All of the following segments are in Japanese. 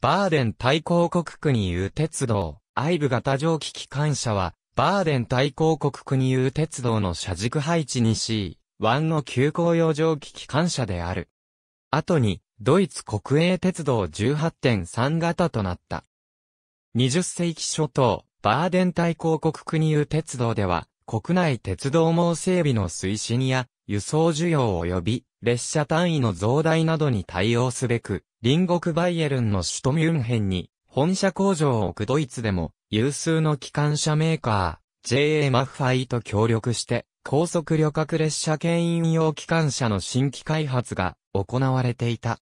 バーデン大公国国有鉄道、アイブ型蒸気機関車は、バーデン大公国国有鉄道の車軸配置に C、湾の急行用蒸気機関車である。後に、ドイツ国営鉄道18.3型となった。20世紀初頭、バーデン大公国国有鉄道では、国内鉄道網整備の推進や、輸送需要及び、列車単位の増大などに対応すべく、隣国バイエルンの首都ミュンヘンに、本社工場を置くドイツでも、有数の機関車メーカー、JA マッファイと協力して、高速旅客列車牽引用機関車の新規開発が行われていた。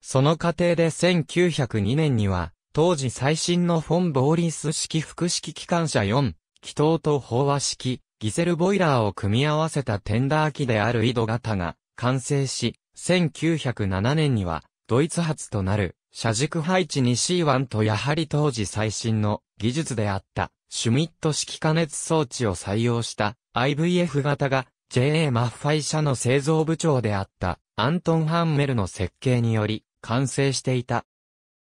その過程で1902年には、当時最新のフォン・ボーリス式複式機関車4、気筒と飽和式、ギセルボイラーを組み合わせたテンダー機である井戸型が完成し、1907年にはドイツ発となる、車軸配置 2C1 とやはり当時最新の技術であった、シュミット式加熱装置を採用した IVF 型が JA マッファイ社の製造部長であったアントン・ハンメルの設計により完成していた。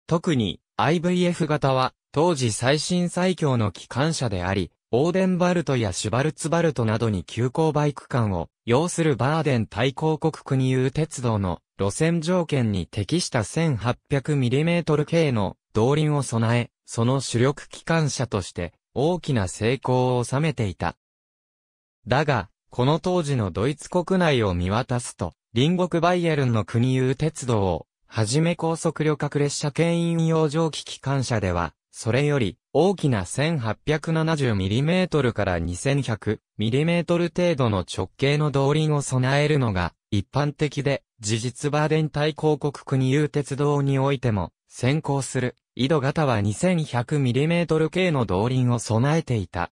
特に IVF 型は当時最新最強の機関車であり、オーデンバルトやシュバルツバルトなどに急行バイク間を要するバーデン対抗国国有鉄道の路線条件に適した 1800mm 系の動輪を備え、その主力機関車として大きな成功を収めていた。だが、この当時のドイツ国内を見渡すと、隣国バイエルンの国有鉄道を、はじめ高速旅客列車牽引用蒸気機関車では、それより大きな 1870mm から 2100mm 程度の直径の動輪を備えるのが一般的で、事実バーデン対広告国有鉄道においても、先行する、井戸型は 2100mm 系の動輪を備えていた。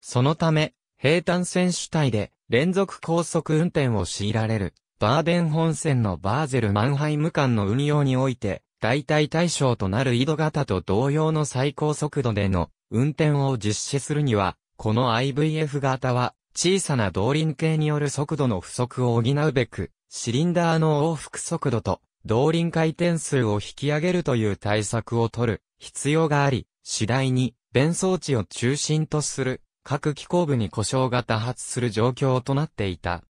そのため、平坦線主体で連続高速運転を強いられる、バーデン本線のバーゼル・マンハイム間の運用において、代替対象となる井戸型と同様の最高速度での運転を実施するには、この IVF 型は小さな動輪系による速度の不足を補うべく、シリンダーの往復速度と動輪回転数を引き上げるという対策を取る必要があり、次第に弁装置を中心とする各機構部に故障が多発する状況となっていた。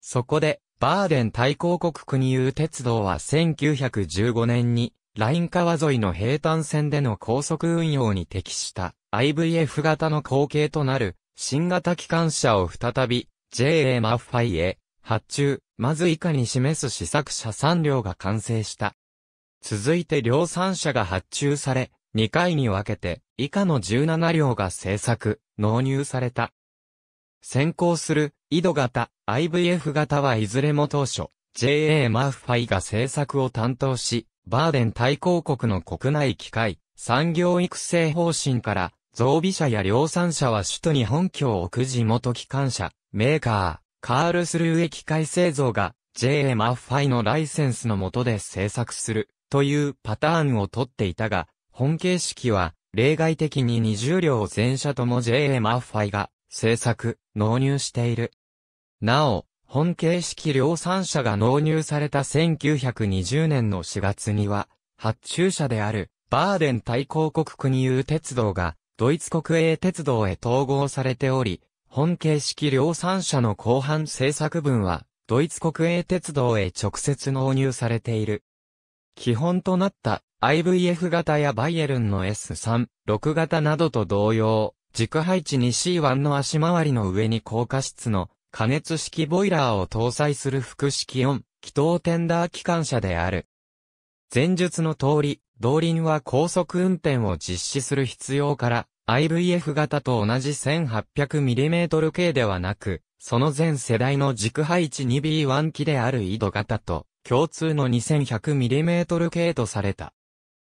そこで、バーデン大公国国有鉄道は1915年に、ライン川沿いの平坦線での高速運用に適した IVF 型の後継となる新型機関車を再び JA マッファイへ発注、まず以下に示す試作車3両が完成した。続いて量産車が発注され、2回に分けて、以下の17両が製作、納入された。先行する、井戸型、IVF 型はいずれも当初、JA マーファイが製作を担当し、バーデン対抗国の国内機械、産業育成方針から、増備車や量産車は首都に本拠を置く地元機関車、メーカー、カールスルー駅改正像が J.A. f i のライセンスの下で制作するというパターンをとっていたが、本形式は例外的に20両全車とも J.A. f i が制作、納入している。なお、本形式量産車が納入された1920年の4月には、発注車であるバーデン大抗国国有鉄道がドイツ国営鉄道へ統合されており、本形式量産車の後半製作分は、ドイツ国営鉄道へ直接納入されている。基本となった IVF 型やバイエルンの S3、6型などと同様、軸配置に C1 の足回りの上に高架室の加熱式ボイラーを搭載する複式4、気筒テンダー機関車である。前述の通り、動輪は高速運転を実施する必要から、IVF 型と同じ 1800mm 系ではなく、その全世代の軸配置 2B1 機である井戸型と共通の 2100mm 系とされた。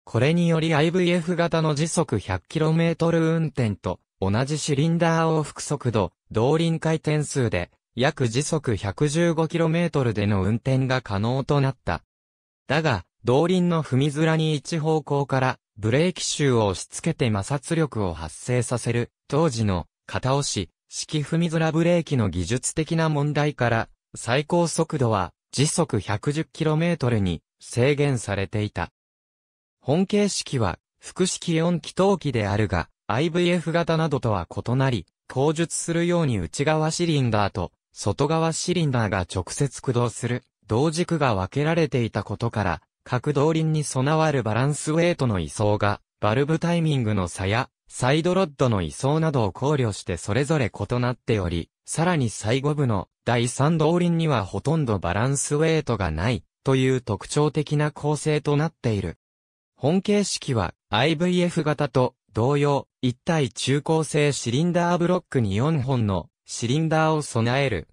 これにより IVF 型の時速 100km 運転と同じシリンダー往復速度、動輪回転数で約時速 115km での運転が可能となった。だが、動輪の踏み面に一方向からブレーキシを押し付けて摩擦力を発生させる、当時の、片押し、式踏み面ブレーキの技術的な問題から、最高速度は、時速 110km に制限されていた。本形式は、複式4気筒機であるが、IVF 型などとは異なり、後述するように内側シリンダーと外側シリンダーが直接駆動する、同軸が分けられていたことから、各動輪に備わるバランスウェイトの位相が、バルブタイミングの差や、サイドロッドの位相などを考慮してそれぞれ異なっており、さらに最後部の第3動輪にはほとんどバランスウェイトがないという特徴的な構成となっている。本形式は IVF 型と同様、一体中高性シリンダーブロックに4本のシリンダーを備える。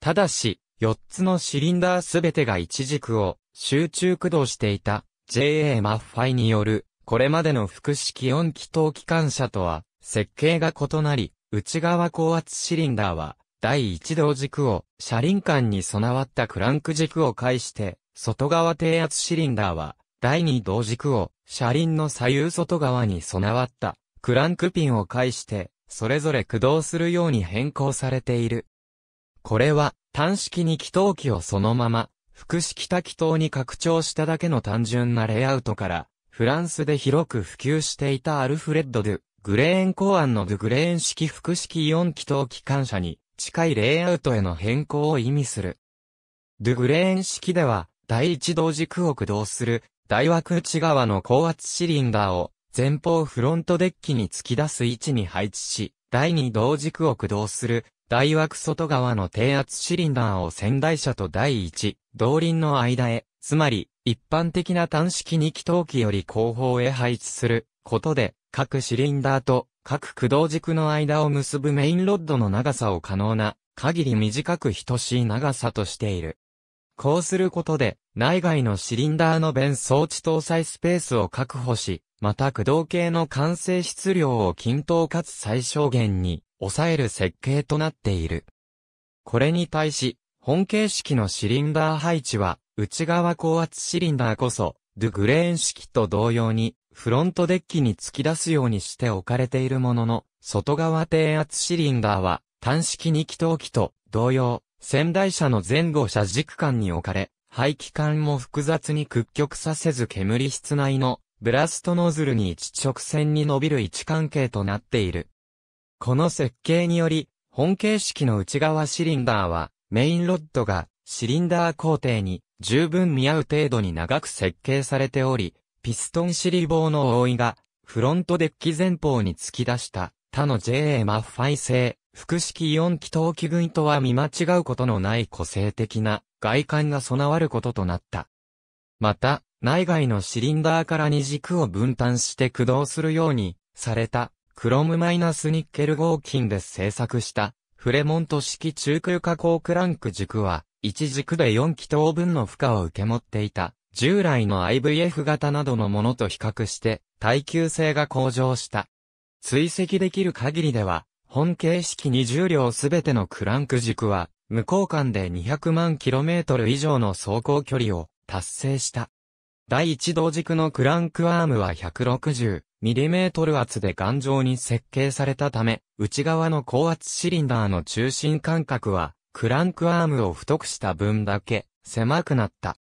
ただし、4つのシリンダーすべてが一軸を集中駆動していた JA マッファイによる、これまでの複式音気筒機関車とは、設計が異なり、内側高圧シリンダーは、第一動軸を、車輪間に備わったクランク軸を介して、外側低圧シリンダーは、第二動軸を、車輪の左右外側に備わった、クランクピンを介して、それぞれ駆動するように変更されている。これは、単式に気筒機をそのまま、福祉北北東に拡張しただけの単純なレイアウトから、フランスで広く普及していたアルフレッド・ドゥ・グレーン公案のドゥ・グレーン式複式4気筒機関車に近いレイアウトへの変更を意味する。ドゥ・グレーン式では、第一同軸を駆動する大枠内側の高圧シリンダーを前方フロントデッキに突き出す位置に配置し、第二同軸を駆動する大枠外側の低圧シリンダーを仙台車と第一、動輪の間へ、つまり、一般的な単式2気筒機より後方へ配置することで、各シリンダーと各駆動軸の間を結ぶメインロッドの長さを可能な限り短く等しい長さとしている。こうすることで、内外のシリンダーの弁装置搭載スペースを確保し、また駆動系の完成質量を均等かつ最小限に抑える設計となっている。これに対し、本形式のシリンダー配置は、内側高圧シリンダーこそ、ドゥグレーン式と同様に、フロントデッキに突き出すようにして置かれているものの、外側低圧シリンダーは、単式2気筒機と同様、仙台車の前後車軸間に置かれ、排気管も複雑に屈曲させず煙室内のブラストノズルに一直線に伸びる位置関係となっている。この設計により、本形式の内側シリンダーは、メインロッドがシリンダー工程に十分見合う程度に長く設計されており、ピストン尻棒の覆いがフロントデッキ前方に突き出した他の JA マッファイ製、複式4気筒器群とは見間違うことのない個性的な外観が備わることとなった。また、内外のシリンダーから二軸を分担して駆動するようにされたクロムマイナスニッケル合金で製作したフレモント式中空加工クランク軸は、1軸で4気筒分の負荷を受け持っていた、従来の IVF 型などのものと比較して、耐久性が向上した。追跡できる限りでは、本形式20両すべてのクランク軸は、無交換で200万 km 以上の走行距離を達成した。第一同軸のクランクアームは 160mm 厚で頑丈に設計されたため、内側の高圧シリンダーの中心間隔は、クランクアームを太くした分だけ狭くなった。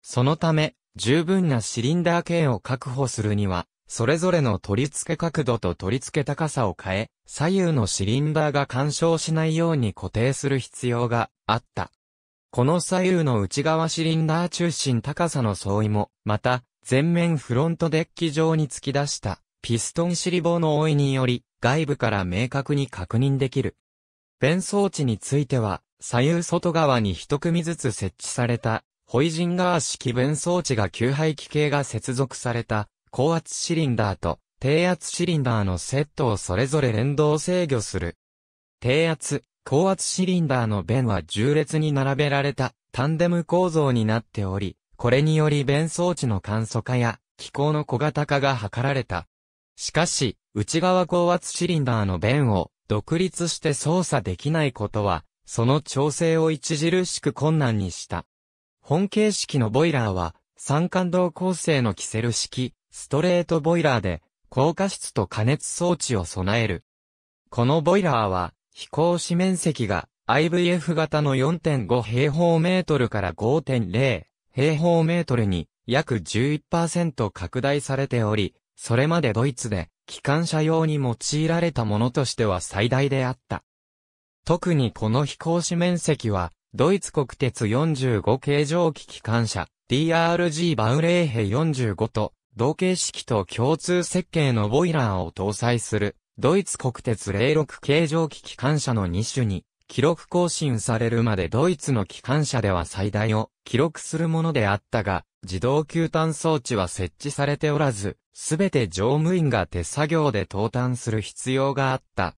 そのため、十分なシリンダー径を確保するには、それぞれの取り付け角度と取り付け高さを変え、左右のシリンダーが干渉しないように固定する必要があった。この左右の内側シリンダー中心高さの相違も、また、前面フロントデッキ上に突き出した、ピストン尻棒の覆いにより、外部から明確に確認できる。弁装置については、左右外側に一組ずつ設置された、ホイジンガー式弁装置が吸排気系が接続された、高圧シリンダーと低圧シリンダーのセットをそれぞれ連動制御する。低圧、高圧シリンダーの弁は重列に並べられたタンデム構造になっており、これにより弁装置の簡素化や機構の小型化が図られた。しかし、内側高圧シリンダーの弁を独立して操作できないことは、その調整を著しく困難にした。本形式のボイラーは、三感動構成のキセル式、ストレートボイラーで、高加湿と加熱装置を備える。このボイラーは、飛行士面積が IVF 型の4.5平方メートルから5.0平方メートルに約11%拡大されており、それまでドイツで機関車用に用いられたものとしては最大であった。特にこの飛行士面積は、ドイツ国鉄45形蒸気機関車 DRG バウレーヘ45と同型式と共通設計のボイラーを搭載するドイツ国鉄06形状機機関車の2種に、記録更新されるまでドイツの機関車では最大を記録するものであったが、自動給炭装置は設置されておらず、すべて乗務員が手作業で投炭する必要があった。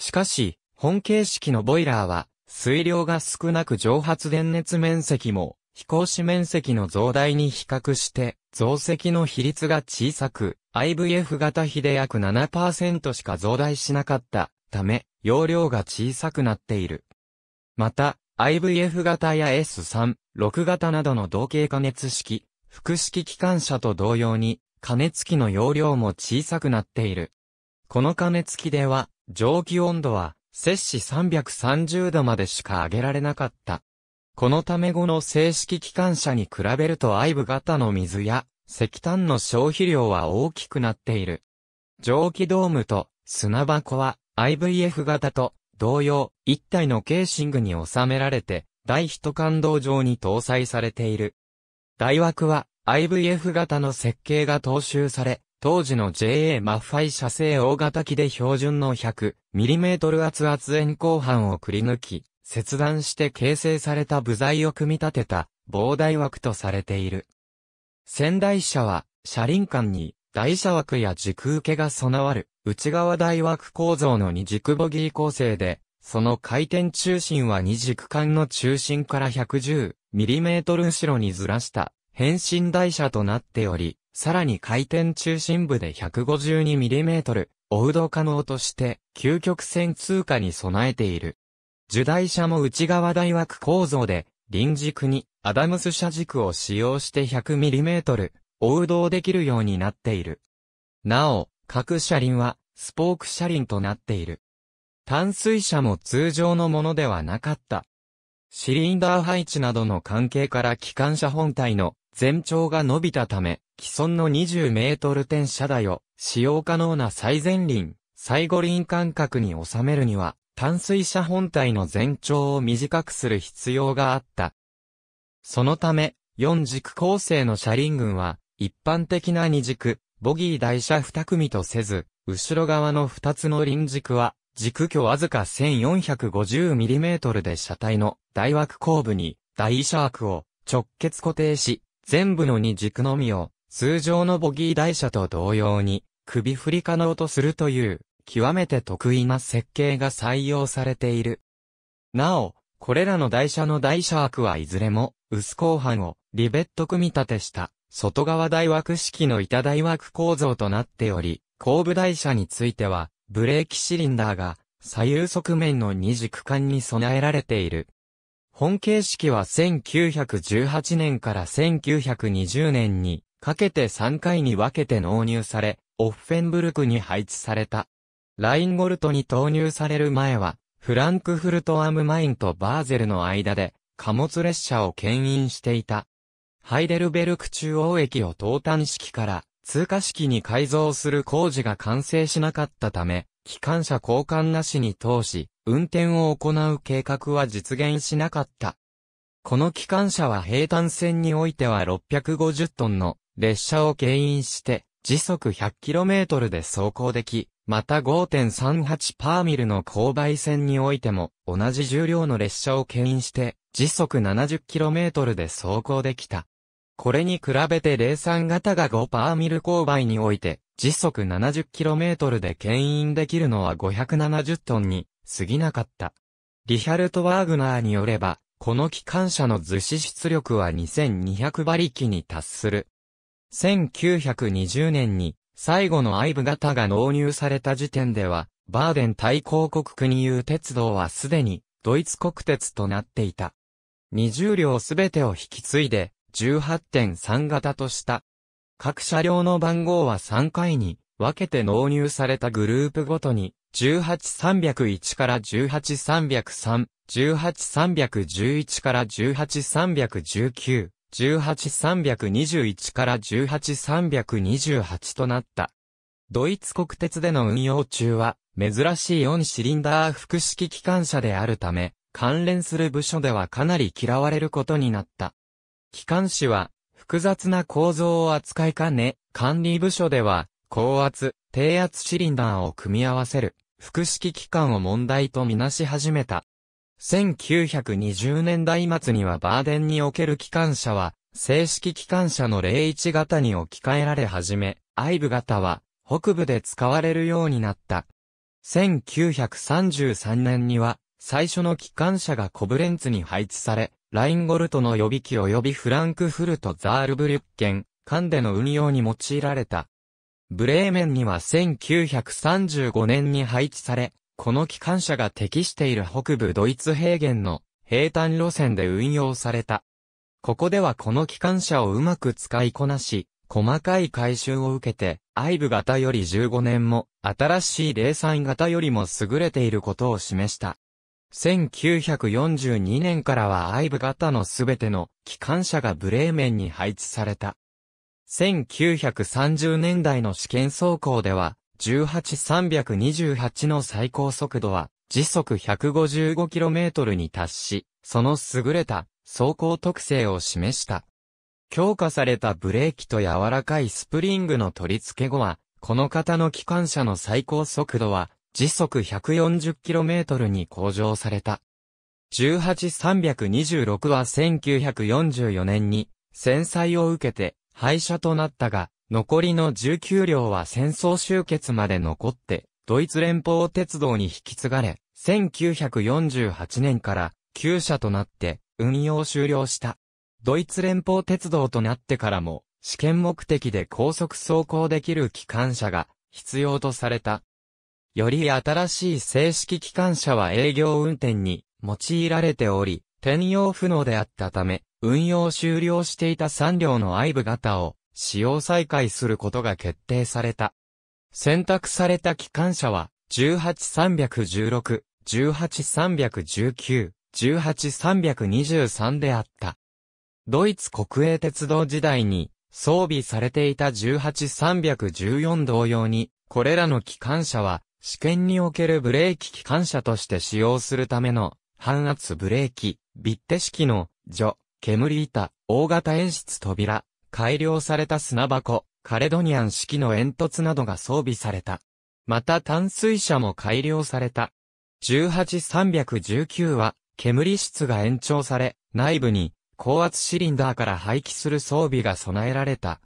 しかし、本形式のボイラーは、水量が少なく蒸発電熱面積も、飛行士面積の増大に比較して、増積の比率が小さく、IVF 型比で約7%しか増大しなかったため、容量が小さくなっている。また、IVF 型や S3、6型などの同型加熱式、複式機関車と同様に、加熱器の容量も小さくなっている。この加熱器では、蒸気温度は、摂氏330度までしか上げられなかった。このため後の正式機関車に比べると IV 型の水や石炭の消費量は大きくなっている。蒸気ドームと砂箱は IVF 型と同様、一体のケーシングに収められて、第一感動上に搭載されている。大枠は IVF 型の設計が踏襲され、当時の JA マッファイ社製大型機で標準の 100mm 厚圧円鋼板をくり抜き、切断して形成された部材を組み立てた、膨大枠とされている。仙台車は、車輪間に、台車枠や軸受けが備わる、内側台枠構造の二軸ボギー構成で、その回転中心は二軸間の中心から 110mm 後ろにずらした、変身台車となっており、さらに回転中心部で 152mm、オウド可能として、究極線通過に備えている。受台車も内側台枠構造で、輪軸に、アダムス車軸を使用して 100mm 応動できるようになっている。なお、各車輪はスポーク車輪となっている。淡水車も通常のものではなかった。シリンダー配置などの関係から機関車本体の全長が伸びたため、既存の20メートル転車台を使用可能な最前輪、最後輪間隔に収めるには、淡水車本体の全長を短くする必要があった。そのため、四軸構成の車輪群は、一般的な二軸、ボギー台車二組とせず、後ろ側の二つの輪軸は、軸距わずか 1450mm で車体の台枠後部に台車枠を直結固定し、全部の二軸のみを通常のボギー台車と同様に首振り可能とするという極めて得意な設計が採用されている。なお、これらの台車の台車枠はいずれも薄鋼板をリベット組み立てした外側大枠式の板大枠構造となっており、後部台車についてはブレーキシリンダーが左右側面の二軸間に備えられている。本形式は1918年から1920年にかけて3回に分けて納入され、オッフェンブルクに配置された。ラインゴルトに投入される前は、フランクフルトアムマインとバーゼルの間で、貨物列車を牽引していた。ハイデルベルク中央駅を東端式から通過式に改造する工事が完成しなかったため、機関車交換なしに通し、運転を行う計画は実現しなかった。この機関車は平坦線においては650トンの列車を牽引して、時速 100km で走行でき、また5.38パーミルの勾配線においても同じ重量の列車を牽引して時速 70km で走行できた。これに比べて03型が5パーミル勾配において、時速 70km で牽引できるのは570トンに過ぎなかった。リヒャルト・ワーグナーによれば、この機関車の図紙出力は2200馬力に達する。1920年に最後のアイブ型が納入された時点では、バーデン大抗国国有鉄道はすでにドイツ国鉄となっていた。20両すべてを引き継いで、18.3型とした。各車両の番号は3回に分けて納入されたグループごとに、18301から18303、18311から18319、18321から18328となった。ドイツ国鉄での運用中は、珍しい4シリンダー複式機関車であるため、関連する部署ではかなり嫌われることになった。機関士は、複雑な構造を扱いかね、管理部署では、高圧、低圧シリンダーを組み合わせる、複式機関を問題とみなし始めた。1920年代末にはバーデンにおける機関車は、正式機関車の01型に置き換えられ始め、愛部型は、北部で使われるようになった。1933年には、最初の機関車がコブレンツに配置され、ラインゴルトの予備機及びフランクフルト・ザールブリュッケン、ンでの運用に用いられた。ブレーメンには1935年に配置され、この機関車が適している北部ドイツ平原の平坦路線で運用された。ここではこの機関車をうまく使いこなし、細かい改修を受けて、アイブ型より15年も、新しい零細型よりも優れていることを示した。1942年からはアイブ型のすべての機関車がブレーメンに配置された。1930年代の試験走行では、18328の最高速度は時速 155km に達し、その優れた走行特性を示した。強化されたブレーキと柔らかいスプリングの取り付け後は、この型の機関車の最高速度は時速 140km に向上された。18326は1944年に戦災を受けて廃車となったが、残りの19両は戦争終結まで残って、ドイツ連邦鉄道に引き継がれ、1948年から旧車となって運用終了した。ドイツ連邦鉄道となってからも、試験目的で高速走行できる機関車が必要とされた。より新しい正式機関車は営業運転に用いられており、転用不能であったため、運用終了していた3両の愛部型を使用再開することが決定された。選択された機関車は、18316、18319、18323であった。ドイツ国営鉄道時代に装備されていた18314同様に、これらの機関車は試験におけるブレーキ機関車として使用するための反圧ブレーキ、ビッテ式の除、煙板、大型演出扉、改良された砂箱、カレドニアン式の煙突などが装備された。また淡水車も改良された。18319は、煙室が延長され、内部に高圧シリンダーから排気する装備が備えられた。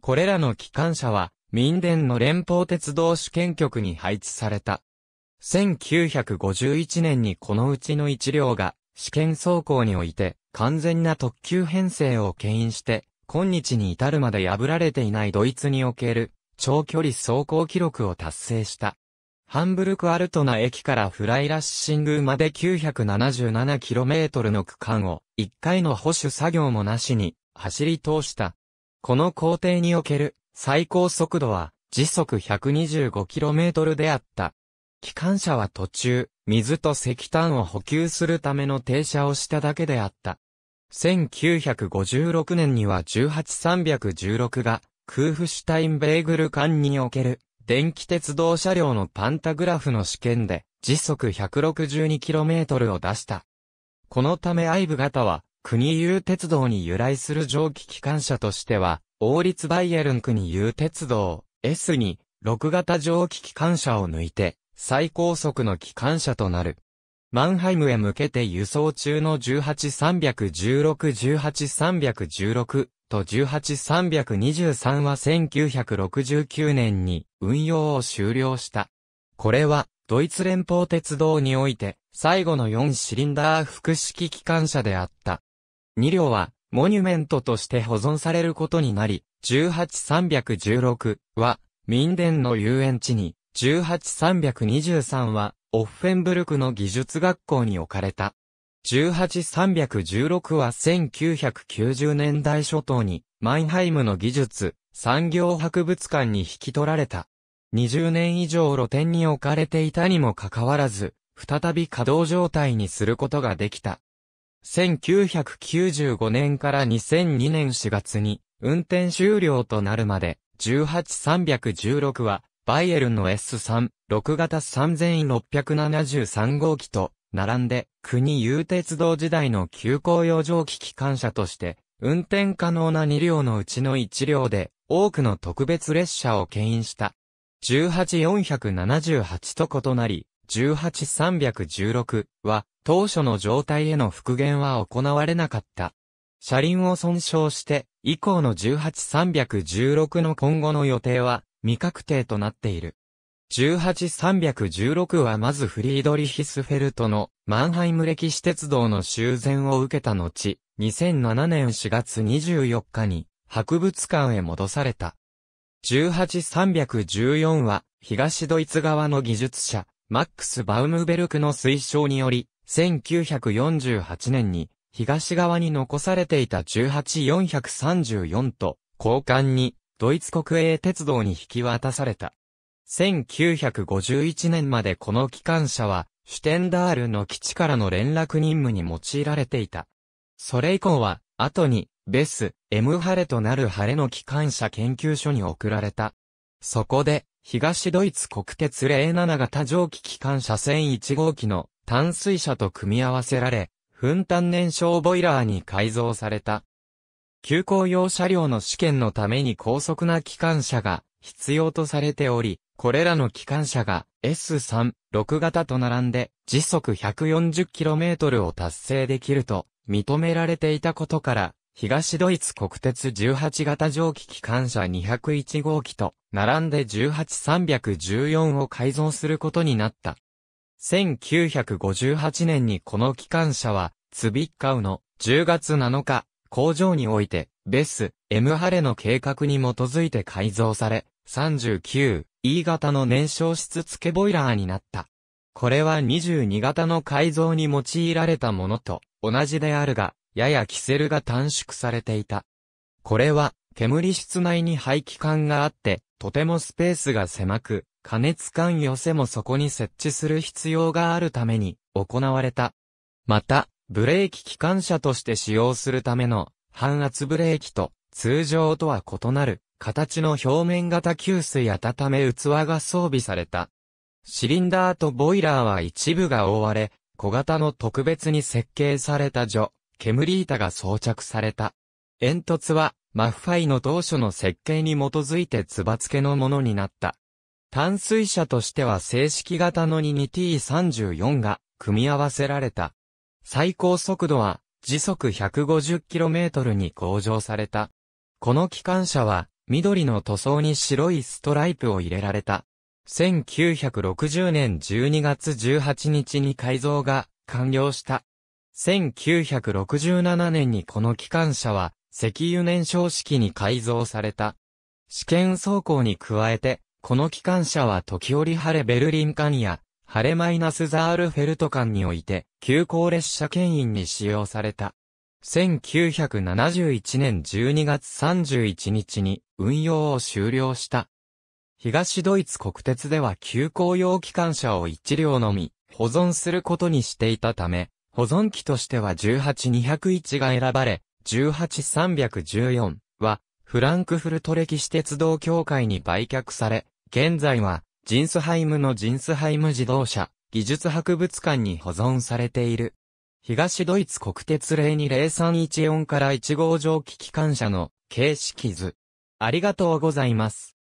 これらの機関車は、民伝の連邦鉄道試験局に配置された。1951年にこのうちの1両が試験走行において完全な特急編成を牽引して今日に至るまで破られていないドイツにおける長距離走行記録を達成した。ハンブルク・アルトナ駅からフライラッシングまで 977km の区間を1回の保守作業もなしに走り通した。この工程における最高速度は時速 125km であった。機関車は途中、水と石炭を補給するための停車をしただけであった。1956年には18316が、クーフシュタインベーグル間における、電気鉄道車両のパンタグラフの試験で、時速 162km を出した。このためアイブ型は、国有鉄道に由来する蒸気機関車としては、王立バイエルンに有鉄道 S に6型蒸気機関車を抜いて最高速の機関車となる。マンハイムへ向けて輸送中の18316、18316と18323は1969年に運用を終了した。これはドイツ連邦鉄道において最後の4シリンダー複式機関車であった。2両はモニュメントとして保存されることになり、18316は、民伝の遊園地に、18323は、オッフェンブルクの技術学校に置かれた。18316は1990年代初頭に、マンハイムの技術、産業博物館に引き取られた。20年以上露店に置かれていたにもかかわらず、再び稼働状態にすることができた。1995年から2002年4月に運転終了となるまで、18316は、バイエルンの S3、6型3673号機と、並んで、国有鉄道時代の急行用蒸気機関車として、運転可能な2両のうちの1両で、多くの特別列車を牽引した。18478と異なり、18316は、当初の状態への復元は行われなかった。車輪を損傷して、以降の18316の今後の予定は未確定となっている。18316はまずフリードリヒスフェルトのマンハイム歴史鉄道の修繕を受けた後、2007年4月24日に博物館へ戻された。18314は東ドイツ側の技術者、マックス・バウムベルクの推奨により、1948年に東側に残されていた18434と交換にドイツ国営鉄道に引き渡された。1951年までこの機関車はシュテンダールの基地からの連絡任務に用いられていた。それ以降は、後に、ベス、エムハレとなるハレの機関車研究所に送られた。そこで、東ドイツ国鉄07型蒸気機関車線1号機の淡水車と組み合わせられ、噴炭燃焼ボイラーに改造された。急行用車両の試験のために高速な機関車が必要とされており、これらの機関車が S3、6型と並んで時速 140km を達成できると認められていたことから東ドイツ国鉄18型蒸気機関車201号機と並んで18314を改造することになった。1958年にこの機関車は、ツビッカウの10月7日、工場において、ベス、M ハレの計画に基づいて改造され、39、E 型の燃焼室付けボイラーになった。これは22型の改造に用いられたものと同じであるが、ややキセルが短縮されていた。これは、煙室内に排気管があって、とてもスペースが狭く、加熱管寄せもそこに設置する必要があるために、行われた。また、ブレーキ機関車として使用するための、反圧ブレーキと、通常とは異なる、形の表面型給水温め器が装備された。シリンダーとボイラーは一部が覆われ、小型の特別に設計された除煙板が装着された。煙突は、マッファイの当初の設計に基づいてつば付けのものになった。淡水車としては正式型の 22T34 が組み合わせられた。最高速度は時速 150km に向上された。この機関車は緑の塗装に白いストライプを入れられた。1960年12月18日に改造が完了した。1967年にこの機関車は、石油燃焼式に改造された。試験走行に加えて、この機関車は時折晴れベルリン間や、晴れマイナスザールフェルト間において、急行列車牽引に使用された。1971年12月31日に運用を終了した。東ドイツ国鉄では急行用機関車を一両のみ保存することにしていたため、保存機としては18201が選ばれ、18314は、フランクフルト歴史鉄道協会に売却され、現在は、ジンスハイムのジンスハイム自動車、技術博物館に保存されている。東ドイツ国鉄020314から1号蒸気機関車の形式図。ありがとうございます。